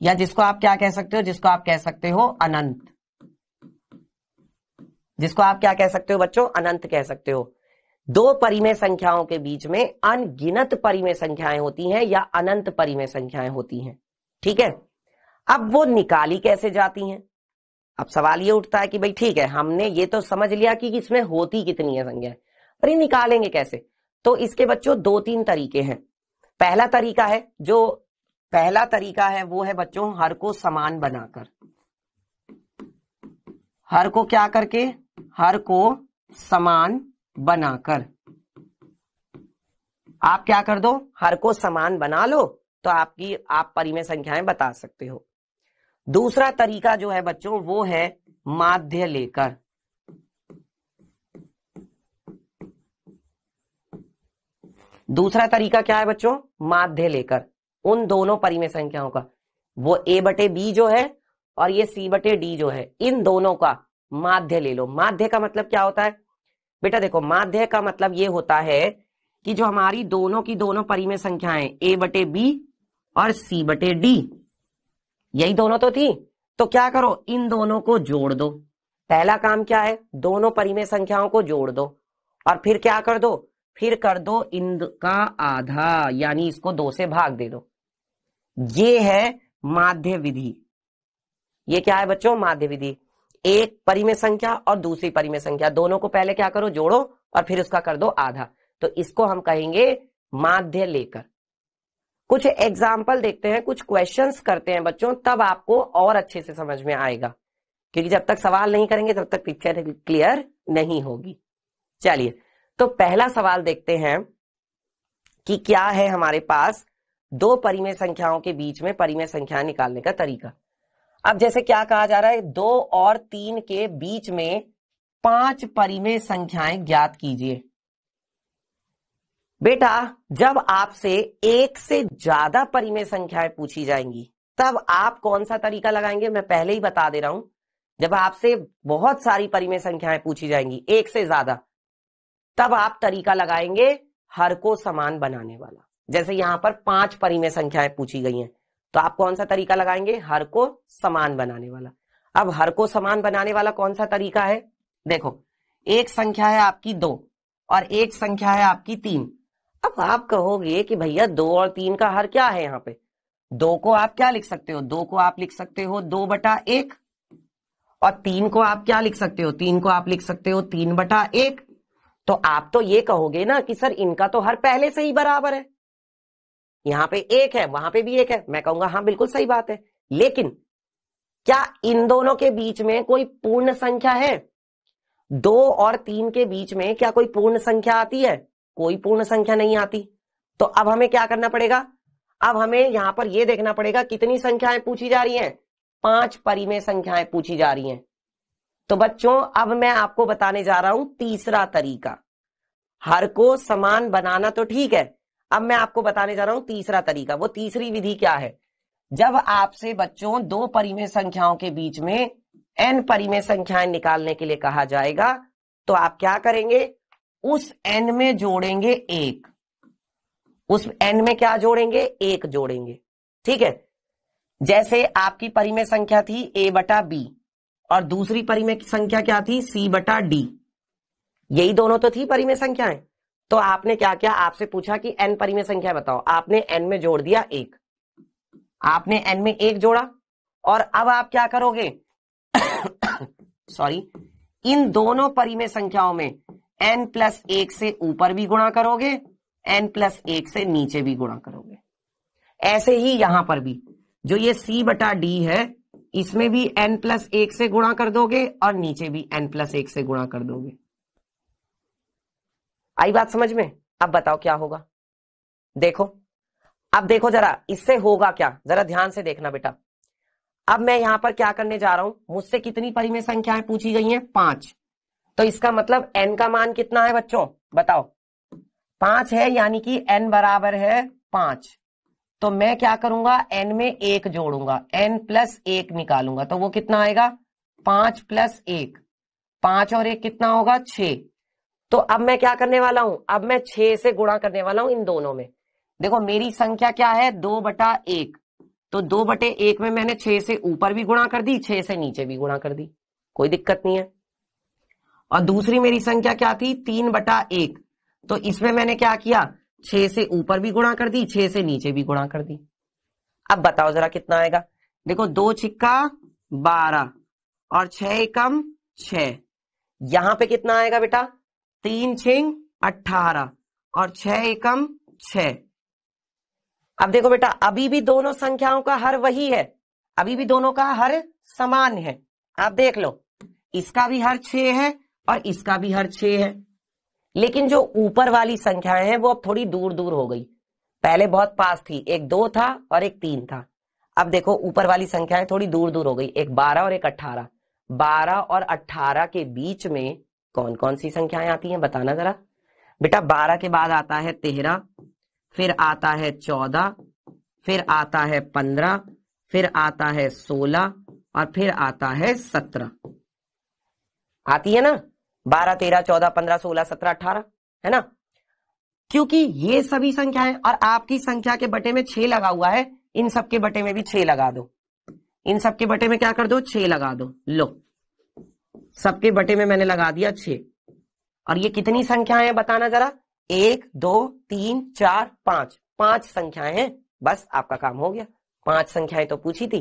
या जिसको आप क्या कह सकते हो जिसको आप कह सकते हो अनंत जिसको आप क्या कह सकते हो बच्चों अनंत कह सकते हो दो परिमेय संख्याओं के बीच में अनगिनत परिमेय संख्याएं होती हैं या अनंत परिमेय संख्याएं होती हैं ठीक है अब वो निकाली कैसे जाती हैं अब सवाल ये उठता है कि भाई ठीक है हमने ये तो समझ लिया कि इसमें होती कितनी है संख्या पर ये निकालेंगे कैसे तो इसके बच्चों दो तीन तरीके हैं पहला तरीका है जो पहला तरीका है वो है बच्चों हर को समान बनाकर हर को क्या करके हर को समान बनाकर आप क्या कर दो हर को समान बना लो तो आपकी आप परिमेय संख्याएं बता सकते हो दूसरा तरीका जो है बच्चों वो है माध्य लेकर दूसरा तरीका क्या है बच्चों माध्य लेकर उन दोनों परिमेय संख्याओं का वो ए बटे बी जो है और ये सी बटे डी जो है इन दोनों का माध्य ले लो माध्य का मतलब क्या होता है बेटा देखो माध्य का मतलब ये होता है कि जो हमारी दोनों की दोनों परिमेय संख्याएं ए बटे बी और सी बटे डी यही दोनों तो थी तो क्या करो इन दोनों को जोड़ दो पहला काम क्या है दोनों परिमेय संख्याओं को जोड़ दो और फिर क्या कर दो फिर कर दो इनका आधा यानी इसको दो से भाग दे दो ये है माध्य विधि ये क्या है बच्चों माध्य विधि एक परिमेय संख्या और दूसरी परिमेय संख्या दोनों को पहले क्या करो जोड़ो और फिर उसका कर दो आधा तो इसको हम कहेंगे माध्य लेकर कुछ एग्जाम्पल देखते हैं कुछ क्वेश्चंस करते हैं बच्चों तब आपको और अच्छे से समझ में आएगा क्योंकि जब तक सवाल नहीं करेंगे तब तक पिक्चर क्लियर नहीं होगी चलिए तो पहला सवाल देखते हैं कि क्या है हमारे पास दो परिमेय संख्याओं के बीच में परिमेय संख्या निकालने का तरीका अब जैसे क्या कहा जा रहा है दो और तीन के बीच में पांच परिमेय संख्याएं ज्ञात कीजिए बेटा जब आपसे एक से ज्यादा परिमेय संख्याएं पूछी जाएंगी तब आप कौन सा तरीका लगाएंगे मैं पहले ही बता दे रहा हूं जब आपसे बहुत सारी परिमेय संख्याएं पूछी जाएंगी एक से ज्यादा तब आप तरीका लगाएंगे हर को समान बनाने वाला जैसे यहां पर पांच परिमेय संख्याएं पूछी गई हैं तो आप कौन सा तरीका लगाएंगे हर को समान बनाने वाला अब हर को समान बनाने वाला कौन सा तरीका है देखो एक संख्या है आपकी दो और एक संख्या है आपकी तीन अब आप कहोगे कि भैया दो और तीन का हर क्या है यहां पे दो को आप क्या लिख सकते हो दो को आप लिख सकते हो दो बटा एक और तीन को आप क्या लिख सकते हो तीन को आप लिख सकते हो तीन बटा एक तो आप तो ये कहोगे ना कि सर इनका तो हर पहले से ही बराबर है यहां पे एक है वहां पे भी एक है मैं कहूंगा हाँ बिल्कुल सही बात है लेकिन क्या इन दोनों के बीच में कोई पूर्ण संख्या है दो और तीन के बीच में क्या कोई पूर्ण संख्या आती है कोई पूर्ण संख्या नहीं आती तो अब हमें क्या करना पड़ेगा अब हमें यहां पर यह देखना पड़ेगा कितनी संख्याएं पूछी जा रही हैं पांच परिमेय संख्याएं पूछी जा रही हैं तो बच्चों अब मैं आपको बताने जा रहा हूं तीसरा तरीका हर को समान बनाना तो ठीक है अब मैं आपको बताने जा रहा हूं तीसरा तरीका वो तीसरी विधि क्या है जब आपसे बच्चों दो परिमेय संख्याओं के बीच में एन परिमेय संख्याएं निकालने के लिए कहा जाएगा तो आप क्या करेंगे उस एन में जोड़ेंगे एक उस एन में क्या जोड़ेंगे एक जोड़ेंगे ठीक है जैसे आपकी परिमेय संख्या थी ए बटा बी और दूसरी परिमेय संख्या क्या थी सी बटा डी यही दोनों तो थी परिमेय संख्याएं तो आपने क्या किया आपसे पूछा कि एन परिमेय संख्या बताओ आपने एन में जोड़ दिया एक आपने एन में एक जोड़ा और अब आप क्या करोगे सॉरी इन दोनों परिमेय संख्याओं में एन प्लस एक से ऊपर भी गुणा करोगे एन प्लस एक से नीचे भी गुणा करोगे ऐसे ही यहां पर भी जो ये सी बटा डी है इसमें भी एन प्लस एक से गुणा कर दोगे और नीचे भी एन प्लस एक से गुणा कर दोगे आई बात समझ में अब बताओ क्या होगा देखो अब देखो जरा इससे होगा क्या जरा ध्यान से देखना बेटा अब मैं यहां पर क्या करने जा रहा हूं मुझसे कितनी परिमेय संख्याएं पूछी गई हैं पांच तो इसका मतलब एन का मान कितना है बच्चों बताओ पांच है यानी कि एन बराबर है पांच तो मैं क्या करूंगा एन में एक जोड़ूंगा एन प्लस एक निकालूंगा तो वो कितना आएगा पांच प्लस एक पांच और एक कितना होगा छ तो अब मैं क्या करने वाला हूं अब मैं छह से गुणा करने वाला हूं इन दोनों में देखो मेरी संख्या क्या है दो बटा एक तो दो बटे एक में मैंने छह से ऊपर भी गुणा कर दी छह से नीचे भी गुणा कर दी कोई दिक्कत नहीं है और दूसरी मेरी संख्या क्या थी तीन बटा एक तो इसमें मैंने क्या किया छह से ऊपर भी गुणा कर दी छह से नीचे भी गुणा कर दी अब बताओ जरा कितना आएगा देखो दो छिक्का बारह और छह एकम छ यहां पे कितना आएगा बेटा तीन छिंग अट्ठारह और छह एकम छ अब देखो बेटा अभी भी दोनों संख्याओं का हर वही है अभी भी दोनों का हर समान है आप देख लो इसका भी हर छ है और इसका भी हर छ है लेकिन जो ऊपर वाली संख्याएं हैं वो अब थोड़ी दूर दूर हो गई पहले बहुत पास थी एक दो था और एक तीन था अब देखो ऊपर वाली संख्याएं थोड़ी दूर दूर हो गई एक बारह और एक अट्ठारह बारह और अट्ठारह के बीच में कौन कौन सी संख्याएं आती हैं बताना जरा बेटा बारह के बाद आता है तेरह फिर आता है चौदह फिर आता है पंद्रह फिर आता है सोलह और फिर आता है सत्रह आती है ना बारह तेरह चौदह पंद्रह सोलह सत्रह अठारह है ना क्योंकि ये सभी संख्याएं और आपकी संख्या के बटे में छह लगा हुआ है इन सबके बटे में भी छह लगा दो इन सबके बटे में क्या कर दो छह लगा दो लो सबके बटे में मैंने लगा दिया छे और ये कितनी संख्याएं हैं बताना जरा एक दो तीन चार पांच पांच संख्याएं हैं बस आपका काम हो गया पांच संख्याएं तो पूछी थी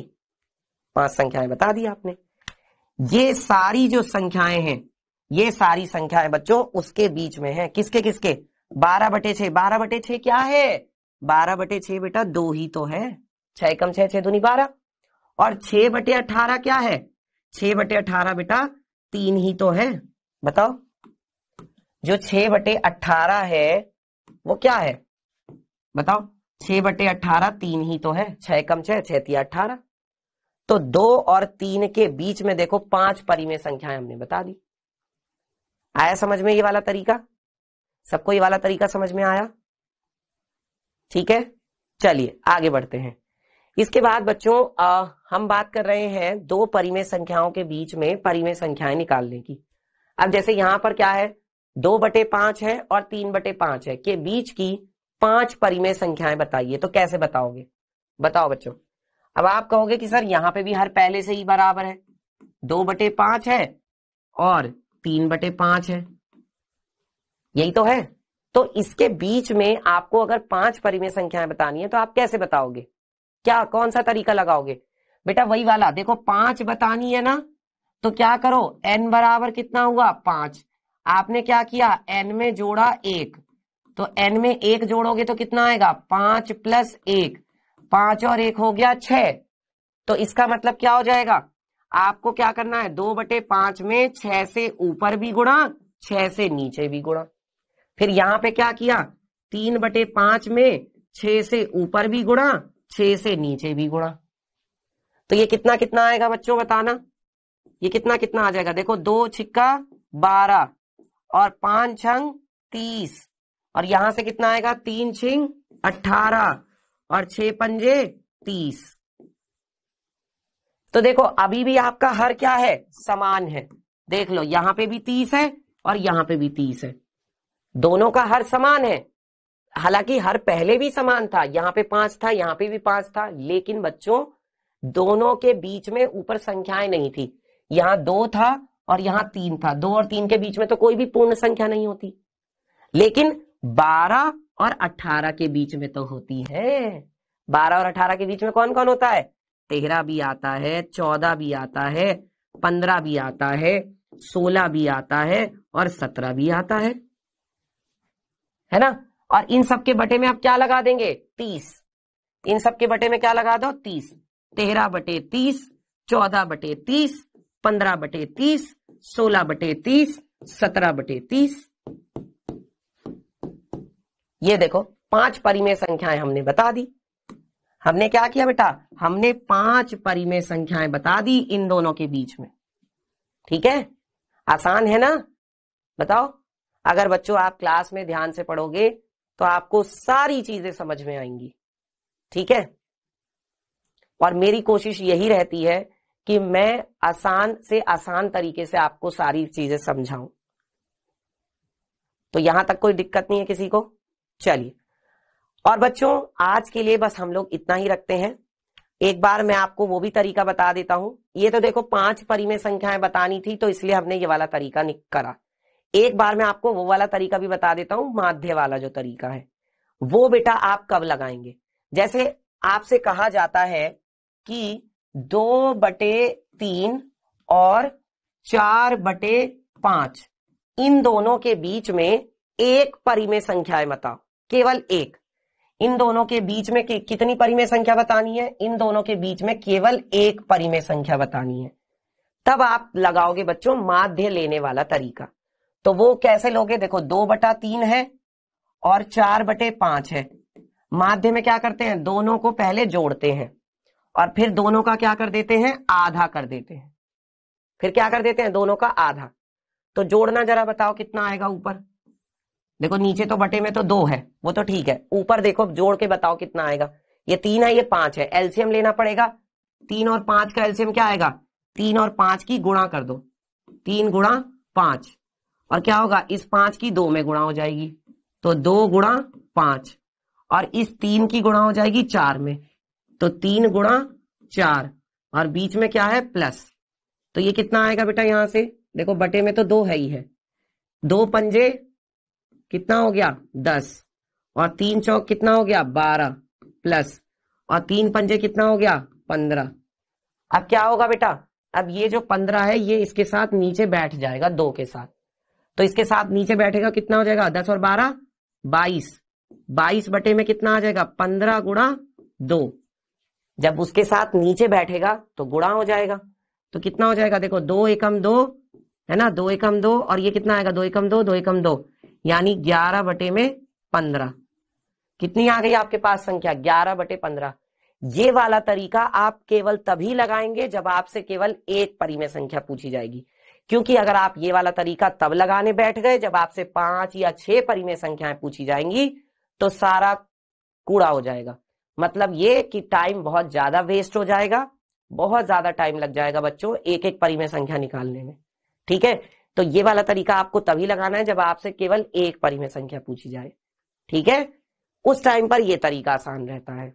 पांच संख्याएं बता दी आपने ये सारी जो संख्याएं हैं ये सारी संख्याएं बच्चों उसके बीच में है किसके किसके बारह बटे छे बारह बटे छे क्या है बारह बटे छे बेटा दो ही तो है छह कम छह छह दूनी बारह और छह बटे अठारह क्या है छह बटे अठारह बेटा तीन ही तो है बताओ जो छ बटे अठारह है वो क्या है बताओ छ बटे अठारह तीन ही तो है छह कम छह छह अठारह तो दो और तीन के बीच में देखो पांच परिमेय संख्याएं हमने बता दी आया समझ में ये वाला तरीका सबको ये वाला तरीका समझ में आया ठीक है चलिए आगे बढ़ते हैं इसके बाद बच्चों आ, हम बात कर रहे हैं दो परिमेय संख्याओं के बीच में परिमेय संख्याएं निकालने की अब जैसे यहां पर क्या है दो बटे पांच है और तीन बटे पांच है के बीच की पांच परिमेय संख्याएं बताइए तो कैसे बताओगे बताओ बच्चों अब आप कहोगे कि सर यहां पे भी हर पहले से ही बराबर है दो बटे पांच है और तीन बटे पांच है यही तो है तो इसके बीच में आपको अगर पांच परिमेय संख्याएं बतानी है तो आप कैसे बताओगे क्या कौन सा तरीका लगाओगे बेटा वही वाला देखो पांच बतानी है ना तो क्या करो एन बराबर कितना हुआ पांच आपने क्या किया एन में जोड़ा एक तो एन में एक जोड़ोगे तो कितना आएगा पांच प्लस एक पांच और एक हो गया छ तो इसका मतलब क्या हो जाएगा आपको क्या करना है दो बटे पांच में छह से ऊपर भी गुणा छह से नीचे भी गुणा फिर यहां पे क्या किया तीन बटे पांच में छह से ऊपर भी गुणा छह से नीचे भी गुणा तो ये कितना कितना आएगा बच्चों बताना ये कितना कितना आ जाएगा देखो दो छिक्का बारह और पांच छंग तीस और यहां से कितना आएगा तीन छिंग अठारह और छह पंजे तीस तो देखो अभी भी आपका हर क्या है समान है देख लो यहां पे भी तीस है और यहां पे भी तीस है दोनों का हर समान है हालांकि हर पहले भी समान था यहां पे पांच था यहाँ पे भी पांच था लेकिन बच्चों दोनों के बीच में ऊपर संख्याएं नहीं थी यहाँ दो था और यहाँ तीन था दो और तीन के बीच में तो कोई भी पूर्ण संख्या नहीं होती लेकिन बारह और अठारह के बीच में तो होती है बारह और अठारह के बीच में कौन कौन होता है तेरह भी आता है चौदह भी आता है पंद्रह भी आता है सोलह भी आता है और सत्रह भी आता है है ना और इन सब के बटे में आप क्या लगा देंगे तीस इन सब के बटे में क्या लगा दो तीस तेरह बटे तीस चौदह बटे तीस पंद्रह बटे तीस सोलह बटे तीस सत्रह बटे तीस ये देखो पांच परिमेय संख्याएं हमने बता दी हमने क्या किया बेटा हमने पांच परिमेय संख्याएं बता दी इन दोनों के बीच में ठीक है आसान है ना बताओ अगर बच्चों आप क्लास में ध्यान से पढ़ोगे तो आपको सारी चीजें समझ में आएंगी ठीक है और मेरी कोशिश यही रहती है कि मैं आसान से आसान तरीके से आपको सारी चीजें समझाऊं तो यहां तक कोई दिक्कत नहीं है किसी को चलिए और बच्चों आज के लिए बस हम लोग इतना ही रखते हैं एक बार मैं आपको वो भी तरीका बता देता हूं ये तो देखो पांच परिमेय संख्याएं बतानी थी तो इसलिए हमने ये वाला तरीका करा एक बार मैं आपको वो वाला तरीका भी बता देता हूं माध्य वाला जो तरीका है वो बेटा आप कब लगाएंगे जैसे आपसे कहा जाता है कि दो बटे तीन और चार बटे पांच इन दोनों के बीच में एक परिमेय संख्या बताओ केवल एक इन दोनों के बीच में कितनी परिमेय संख्या बतानी है इन दोनों के बीच में केवल एक परिमेय संख्या बतानी है तब आप लगाओगे बच्चों माध्य लेने वाला तरीका तो वो कैसे लोगे देखो दो बटा तीन है और चार बटे पांच है माध्य में क्या करते हैं दोनों को पहले जोड़ते हैं और फिर दोनों का क्या कर देते हैं आधा कर देते हैं फिर क्या कर देते हैं दोनों का आधा तो जोड़ना जरा बताओ कितना आएगा ऊपर देखो नीचे तो बटे में तो दो है वो तो ठीक है ऊपर देखो जोड़ के बताओ कितना आएगा ये तीन है ये पांच है एल्सियम लेना पड़ेगा तीन और पांच का एल्सियम क्या आएगा तीन और पांच की गुणा कर दो तीन गुणा पांच और क्या होगा इस पांच की दो में गुणा हो जाएगी तो दो गुणा पांच और इस तीन की गुणा हो जाएगी चार में तो तीन गुणा चार और बीच में क्या है प्लस तो ये कितना आएगा बेटा यहां से देखो बटे में तो दो है ही है दो पंजे कितना हो गया दस और तीन चौक कितना हो गया बारह प्लस और तीन पंजे कितना हो गया पंद्रह अब क्या होगा बेटा अब ये जो पंद्रह है ये इसके साथ नीचे बैठ जाएगा दो के साथ तो इसके साथ नीचे बैठेगा कितना हो जाएगा दस और बारह बाईस बाईस बटे में कितना आ जाएगा पंद्रह गुणा दो जब उसके साथ नीचे बैठेगा तो गुणा हो जाएगा तो कितना हो जाएगा देखो दो एकम दो है ना दो एकम दो और ये कितना आएगा दो एकम दो दो एकम दो यानी ग्यारह बटे में पंद्रह कितनी आ गई आपके पास संख्या ग्यारह बटे पंद्रह ये वाला तरीका आप केवल तभी लगाएंगे जब आपसे केवल एक परिमेय संख्या पूछी जाएगी क्योंकि अगर आप ये वाला तरीका तब लगाने बैठ गए जब आपसे पांच या छह परिमेय संख्याएं पूछी जाएंगी तो सारा कूड़ा हो जाएगा मतलब ये कि टाइम बहुत ज्यादा वेस्ट हो जाएगा बहुत ज्यादा टाइम लग जाएगा बच्चों एक एक परिमेय संख्या निकालने में ठीक है तो ये वाला तरीका आपको तभी लगाना है जब आपसे केवल एक परिमेय संख्या पूछी जाए ठीक है उस टाइम पर यह तरीका आसान रहता है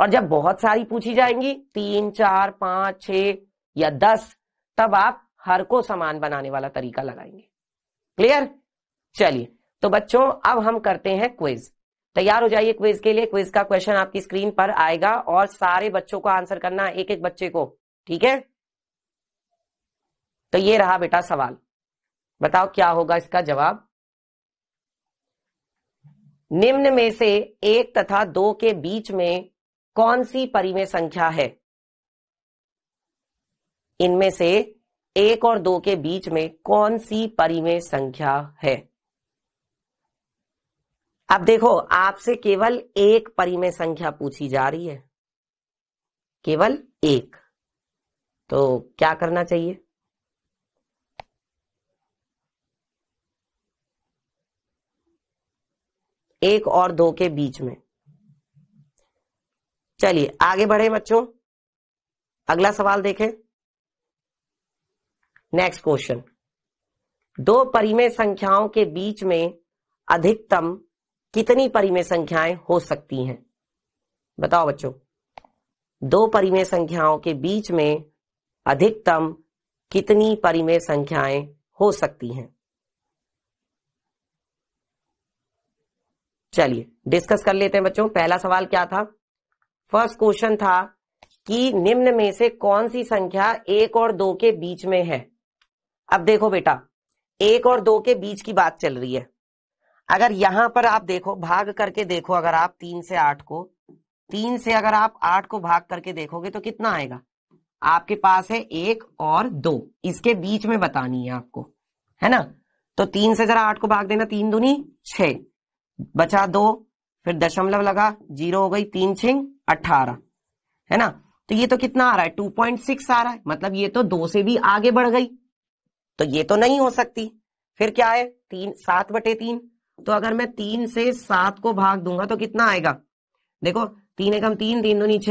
और जब बहुत सारी पूछी जाएंगी तीन चार पांच छ या दस तब आप हर को समान बनाने वाला तरीका लगाएंगे क्लियर चलिए तो बच्चों अब हम करते हैं क्विज तैयार हो जाइए क्विज के लिए क्विज का क्वेश्चन आपकी स्क्रीन पर आएगा और सारे बच्चों को आंसर करना एक एक बच्चे को ठीक है तो ये रहा बेटा सवाल बताओ क्या होगा इसका जवाब निम्न में से एक तथा दो के बीच में कौन सी परिमेय संख्या है इनमें से एक और दो के बीच में कौन सी परिमेय संख्या है अब देखो आपसे केवल एक परिमेय संख्या पूछी जा रही है केवल एक तो क्या करना चाहिए एक और दो के बीच में चलिए आगे बढ़े बच्चों अगला सवाल देखें नेक्स्ट क्वेश्चन दो परिमेय संख्याओं के बीच में अधिकतम कितनी परिमेय संख्याएं हो सकती हैं बताओ बच्चों दो परिमेय संख्याओं के बीच में अधिकतम कितनी परिमेय संख्याएं हो सकती हैं चलिए डिस्कस कर लेते हैं बच्चों पहला सवाल क्या था फर्स्ट क्वेश्चन था कि निम्न में से कौन सी संख्या एक और दो के बीच में है अब देखो बेटा एक और दो के बीच की बात चल रही है अगर यहां पर आप देखो भाग करके देखो अगर आप तीन से आठ को तीन से अगर आप आठ को भाग करके देखोगे तो कितना आएगा आपके पास है एक और दो इसके बीच में बतानी है आपको है ना तो तीन से जरा आठ को भाग देना तीन दुनी छ बचा दो फिर दशमलव लगा जीरो हो गई तीन छिंग अठारह है ना तो ये तो कितना आ रहा है टू पॉइंट सिक्स आ रहा है मतलब ये तो दो से भी आगे बढ़ गई तो ये तो नहीं हो सकती फिर क्या है तीन सात बटे तीन तो अगर मैं तीन से सात को भाग दूंगा तो कितना आएगा देखो तीन एकम तीन तीन दूनी छ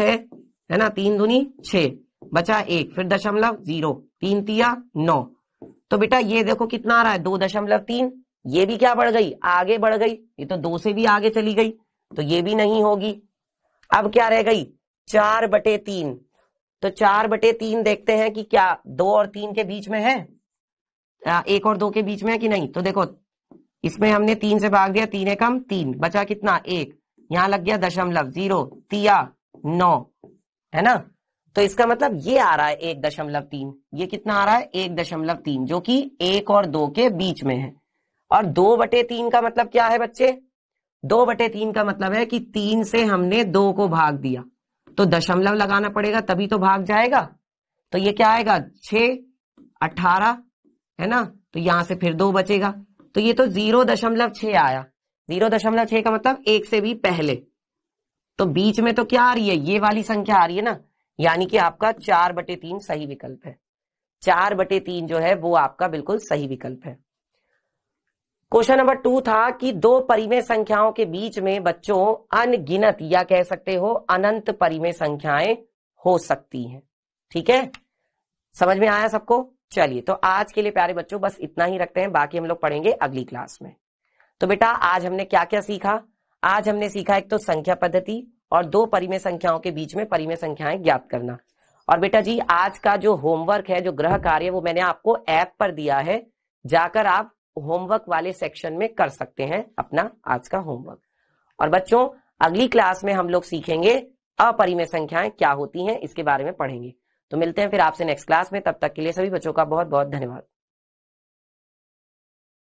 है ना तीन दूनी छ बचा एक फिर दशमलव जीरो तीन तिया नौ तो बेटा ये देखो कितना आ रहा है दो दशमलव तीन ये भी क्या बढ़ गई आगे बढ़ गई ये तो दो से भी आगे चली गई तो ये भी नहीं होगी अब क्या रह गई चार बटे तीन तो चार बटे तीन देखते हैं कि क्या दो और तीन के बीच में है एक और दो के बीच में है कि नहीं तो देखो इसमें हमने तीन से भाग दिया तीन एकम तीन बचा कितना एक यहां लग गया दशमलव जीरो तिया नौ है ना तो इसका मतलब ये आ रहा है एक दशमलव तीन ये कितना आ रहा है एक दशमलव तीन जो कि एक और दो के बीच में है और दो बटे तीन का मतलब क्या है बच्चे दो बटे तीन का मतलब है कि तीन से हमने दो को भाग दिया तो दशमलव लगाना पड़ेगा तभी तो भाग जाएगा तो ये क्या आएगा छ अठारह है ना तो यहां से फिर दो बचेगा तो ये तो जीरो दशमलव छ आया जीरो दशमलव छ का मतलब एक से भी पहले तो बीच में तो क्या आ रही है ये वाली संख्या आ रही है ना यानी कि आपका चार बटे तीन सही विकल्प है चार बटे तीन जो है वो आपका बिल्कुल सही विकल्प है क्वेश्चन नंबर टू था कि दो परिमेय संख्याओं के बीच में बच्चों अनगिनत या कह सकते हो अनंत परिमेय संख्याएं हो सकती हैं ठीक है समझ में आया सबको चलिए तो आज के लिए प्यारे बच्चों बस इतना ही रखते हैं बाकी हम लोग पढ़ेंगे अगली क्लास में तो बेटा आज हमने क्या क्या सीखा आज हमने सीखा एक तो संख्या पद्धति और दो परिमेय संख्याओं के बीच में परिमेय संख्याएं ज्ञात करना और बेटा जी आज का जो होमवर्क है जो ग्रह कार्य वो मैंने आपको ऐप पर दिया है जाकर आप होमवर्क वाले सेक्शन में कर सकते हैं अपना आज का होमवर्क और बच्चों अगली क्लास में हम लोग सीखेंगे अपरिमेय संख्याएं क्या होती हैं इसके बारे में पढ़ेंगे तो मिलते हैं फिर आपसे नेक्स्ट क्लास में तब तक के लिए सभी बच्चों का बहुत बहुत धन्यवाद